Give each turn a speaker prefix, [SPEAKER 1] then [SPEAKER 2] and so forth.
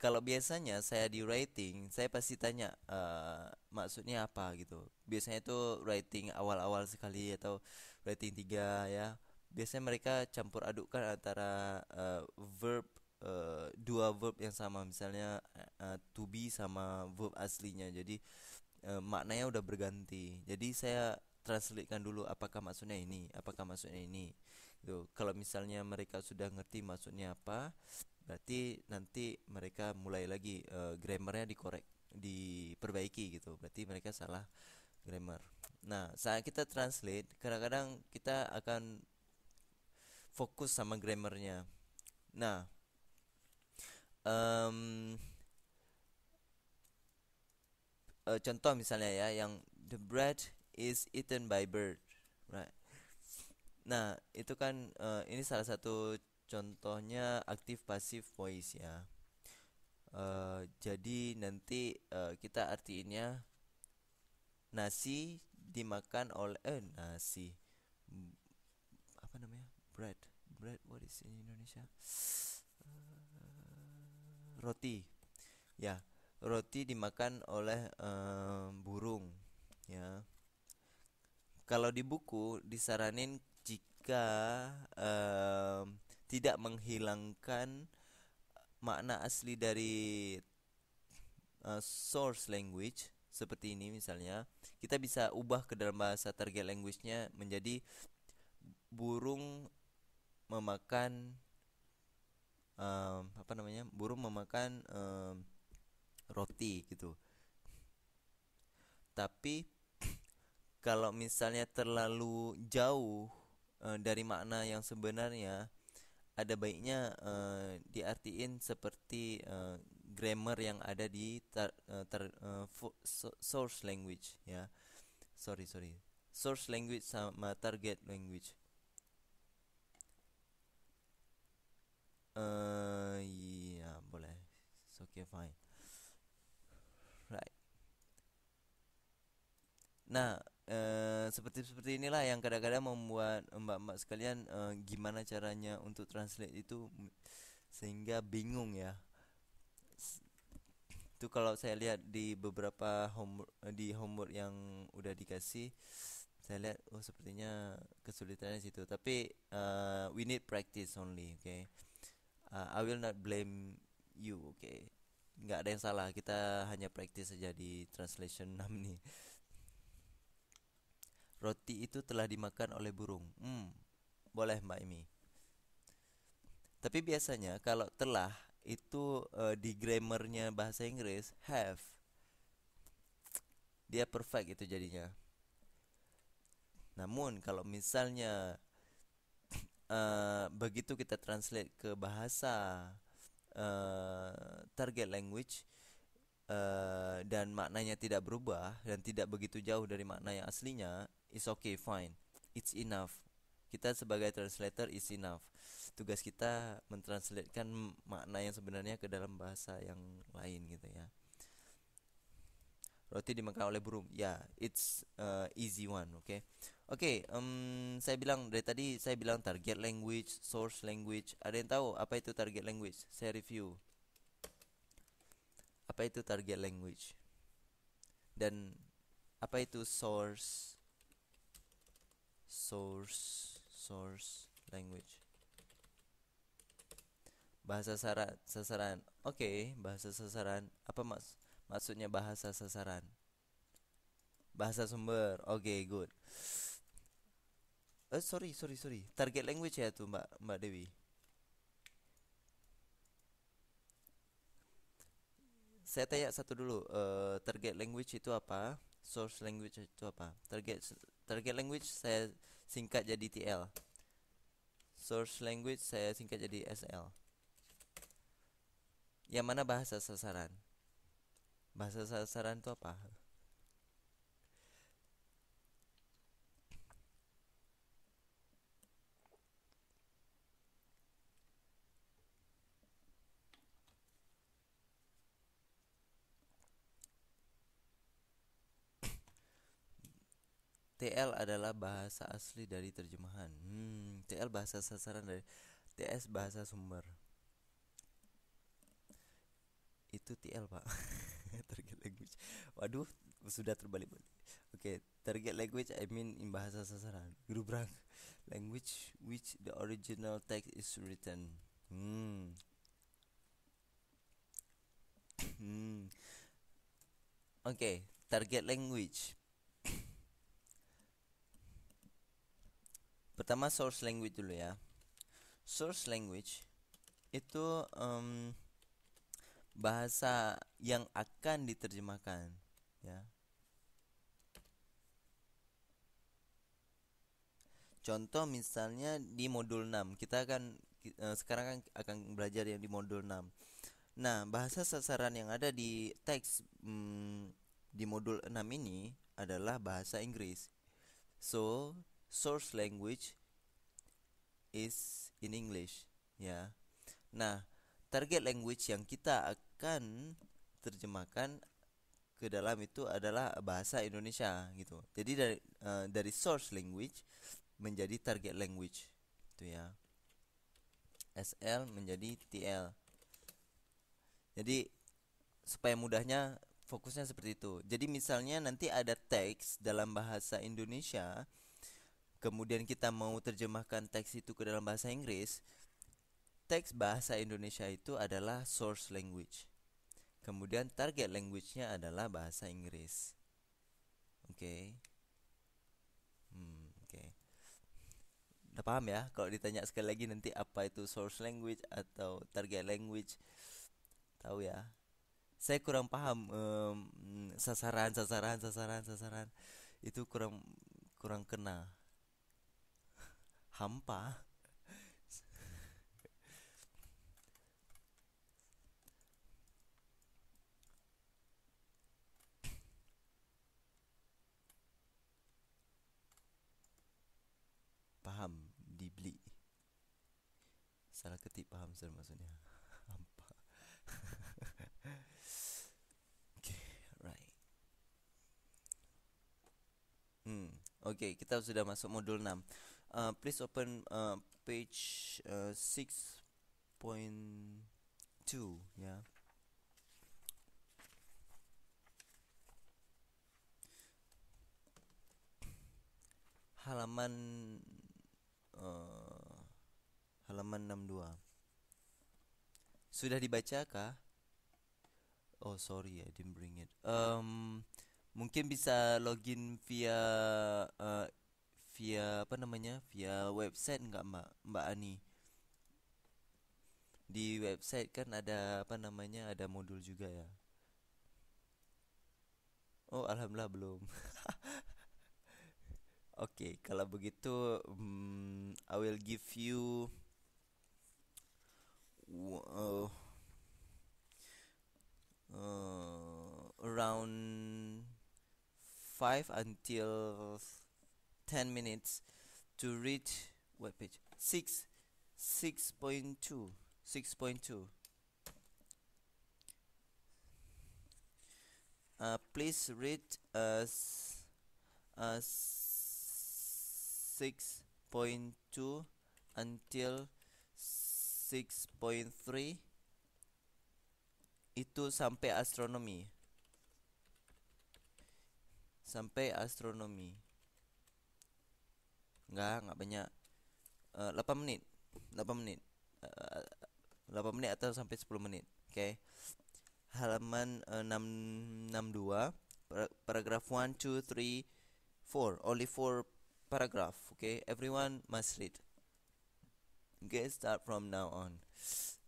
[SPEAKER 1] kalau biasanya saya di writing saya pasti tanya uh, maksudnya apa gitu biasanya itu writing awal-awal sekali atau writing tiga ya biasanya mereka campur adukkan antara uh, verb uh, dua verb yang sama misalnya uh, to be sama verb aslinya jadi uh, maknanya udah berganti jadi saya translatekan dulu apakah maksudnya ini apakah maksudnya ini gitu kalau misalnya mereka sudah ngerti maksudnya apa berarti nanti mereka mulai lagi uh, grammarnya dikorek diperbaiki gitu berarti mereka salah grammar nah saat kita translate kadang-kadang kita akan fokus sama grammarnya nah um, uh, contoh misalnya ya yang the bread is eaten by bird right nah itu kan uh, ini salah satu contohnya aktif pasif voice ya uh, jadi nanti uh, kita artiinnya nasi dimakan oleh eh nasi apa namanya bread bread what is in Indonesia uh, roti ya roti dimakan oleh uh, burung ya kalau di buku disaranin jika uh, tidak menghilangkan eh, makna asli dari uh, source language seperti ini misalnya kita bisa ubah ke dalam bahasa target language-nya menjadi burung memakan um, apa namanya burung memakan um, roti gitu tapi kalau misalnya terlalu jauh uh, dari makna yang sebenarnya ada baiknya uh, diartiin seperti uh, grammar yang ada di ter, uh, ter, uh, source language ya. Sorry sorry. Source language sama target language. Uh, iya boleh. It's okay fine. Right. Nah, uh, Nah, seperti seperti inilah yang kadang-kadang membuat mbak-mbak sekalian uh, gimana caranya untuk translate itu sehingga bingung ya itu kalau saya lihat di beberapa homework eh, di homework yang udah dikasih saya lihat oh sepertinya kesulitannya situ tapi uh, we need practice only oke okay? uh, I will not blame you oke okay? nggak ada yang salah kita hanya practice saja di translation 6 nih Roti itu telah dimakan oleh burung. Hmm, boleh Mbak Imi. Tapi biasanya kalau telah itu uh, di grammarnya bahasa Inggris have dia perfect itu jadinya. Namun kalau misalnya uh, begitu kita translate ke bahasa uh, target language dan maknanya tidak berubah dan tidak begitu jauh dari makna yang aslinya It's okay, fine. It's enough. Kita sebagai translator is enough. Tugas kita mentranslatekan makna yang sebenarnya ke dalam bahasa yang lain gitu ya. Roti dimakan oleh burung. Ya, yeah, it's uh, easy one, oke. Okay? Oke, okay, um, saya bilang dari tadi saya bilang target language, source language. Ada yang tahu apa itu target language? Saya review. Apa itu target language? Dan apa itu source source source language bahasa sasaran sasaran oke okay, bahasa sasaran apa mas maksudnya bahasa sasaran bahasa sumber oke okay, good eh sorry sorry sorry target language ya tuh mbak mbak Dewi saya tanya satu dulu uh, target language itu apa source language itu apa target target language saya singkat jadi TL source language saya singkat jadi SL yang mana bahasa sasaran bahasa sasaran itu apa TL adalah bahasa asli dari terjemahan. Hmm, TL bahasa sasaran dari TS bahasa sumber. Itu TL, Pak. target language. Waduh, sudah terbalik-balik. Oke, okay, target language I mean in bahasa sasaran. Guru berang. Language which the original text is written. Hmm. hmm. Oke, okay, target language pertama source language dulu ya source language itu um, bahasa yang akan diterjemahkan ya contoh misalnya di modul 6 kita akan uh, sekarang kan akan belajar yang di modul 6 nah bahasa sasaran yang ada di teks um, di modul 6 ini adalah bahasa Inggris so source language is in English ya. Nah, target language yang kita akan terjemahkan ke dalam itu adalah bahasa Indonesia gitu. Jadi dari uh, dari source language menjadi target language itu ya. SL menjadi TL. Jadi supaya mudahnya fokusnya seperti itu. Jadi misalnya nanti ada teks dalam bahasa Indonesia kemudian kita mau terjemahkan teks itu ke dalam bahasa Inggris, teks bahasa Indonesia itu adalah source language. Kemudian target language-nya adalah bahasa Inggris. Oke. Okay. Hmm, oke. Okay. paham ya? Kalau ditanya sekali lagi nanti apa itu source language atau target language? Tahu ya? Saya kurang paham um, sasaran sasaran sasaran sasaran itu kurang kurang kena hampa paham dibeli salah ketik paham, sir maksudnya hampa okay right hmm okay kita sudah masuk modul 6 uh, please open uh, page uh, 6.2 yeah halaman uh, halaman 62 sudah dibaca kah? oh sorry I didn't bring it um mungkin bisa login via uh, via apa namanya via website nggak mbak mbak Ani di website kan ada apa namanya ada modul juga ya oh alhamdulillah belum oke okay, kalau begitu mm, I will give you uh, uh, around five until 10 minutes to reach web page 6 6.2 6.2 uh, please read as uh, 6.2 until 6.3 itu sampai astronomi sampai astronomi Enggak, enggak banyak. Uh, eh, 8 menit. 8 menit. Uh, eh, 8 menit atau sampai 10 menit. Oke. Okay. Halaman uh, 6 62 paragraph 1 2 3 4. Only 4 paragraph, okay? Everyone must read. Okay, start from now on.